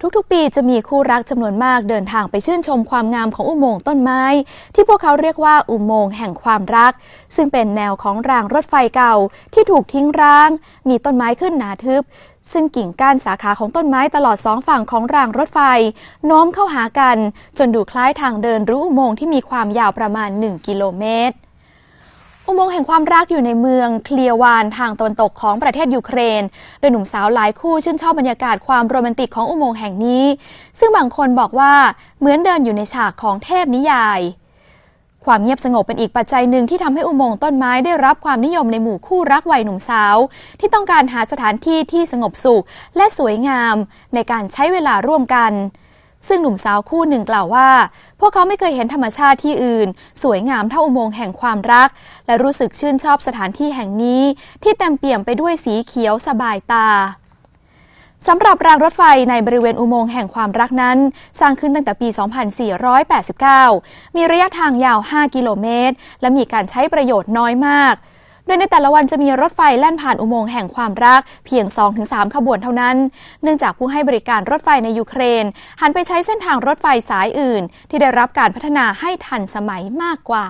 ทุกๆ ปี จะมีคู่รักจำนวนมากเดินทางไปชื่นชมความงามของอุโมงค์ต้นไม้ ที่พวกเขาเรียกว่าอุโมงค์แห่งความรัก ซึ่งเป็นแนวของรางรถไฟเก่าที่ถูกทิ้งร้าง มีต้นไม้ขึ้นหนาทึบ ซึ่งกิ่งก้านสาขาของต้นไม้ตลอดสองฝั่งของรางรถไฟ โน้มเข้าหากันจนดูคล้ายทางเดินรูอุโมงค์ที่มีความยาวประมาณ1กิโลเมตรอุโมงค์แห่งความรักอยู่ในเมือง เคลียวานทางตะวันตกของประเทศยูเครน โดยหนุ่มสาวหลายคู่ชื่นชอบบรรยากาศความโรแมนติกของอุโมงค์แห่งนี้ ซึ่งบางคนบอกว่าเหมือนเดินอยู่ในฉากของเทพนิยาย ความเงียบสงบเป็นอีกปัจจัยหนึ่งที่ทำให้อุโมงค์ต้นไม้ได้รับความนิยมในหมู่คู่รักวัยหนุ่มสาว ที่ต้องการหาสถานที่ที่สงบสุขและสวยงาม ในการใช้เวลาร่วมกันซึ่งหนุ่มสาวคู่หนึ่งกล่าวว่า พวกเขาไม่เคยเห็นธรรมชาติที่อื่น สวยงามเท่าอุโมงค์แห่งความรัก และรู้สึกชื่นชอบสถานที่แห่งนี้ ที่เต็มเปี่ยมไปด้วยสีเขียวสบายตา สำหรับรางรถไฟในบริเวณอุโมงค์แห่งความรักนั้น สร้างขึ้นตั้งแต่ปี 2489 มีระยะทางยาว 5 กิโลเมตร และมีการใช้ประโยชน์น้อยมากโดยในแต่ละวันจะมีรถไฟแล่นผ่านอุโมงค์แห่งความรัก เพียง2-3ขบวนเท่านั้น เนื่องจากผู้ให้บริการรถไฟในยูเครน หันไปใช้เส้นทางรถไฟสายอื่น ที่ได้รับการพัฒนาให้ทันสมัยมากกว่า